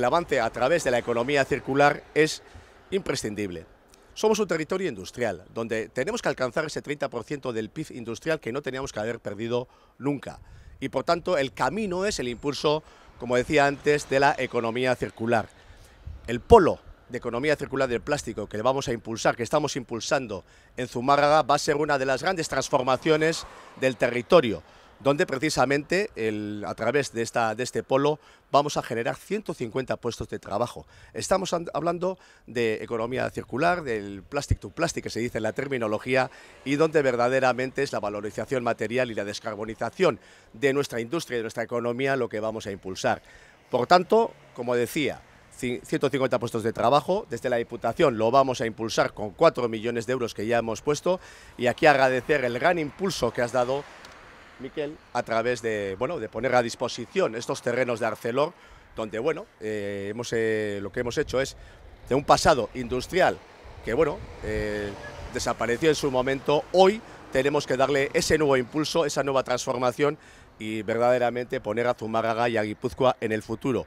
El avance a través de la economía circular es imprescindible. Somos un territorio industrial, donde tenemos que alcanzar ese 30% del PIB industrial que no teníamos que haber perdido nunca. Y por tanto, el camino es el impulso, como decía antes, de la economía circular. El polo de economía circular del plástico que vamos a impulsar, que estamos impulsando en Zumárraga, va a ser una de las grandes transformaciones del territorio donde precisamente el, a través de, esta, de este polo vamos a generar 150 puestos de trabajo. Estamos hablando de economía circular, del plastic to plastic que se dice en la terminología y donde verdaderamente es la valorización material y la descarbonización de nuestra industria y de nuestra economía lo que vamos a impulsar. Por tanto, como decía, 150 puestos de trabajo. Desde la Diputación lo vamos a impulsar con 4 millones de euros que ya hemos puesto y aquí agradecer el gran impulso que has dado Miquel, a través de, de poner a disposición estos terrenos de Arcelor, donde bueno, eh, eh, lo que hemos hecho es de un pasado industrial que bueno, eh, desapareció en su momento, hoy tenemos que darle ese nuevo impulso, esa nueva transformación y verdaderamente poner a Zumárraga y a Guipúzcoa en el futuro.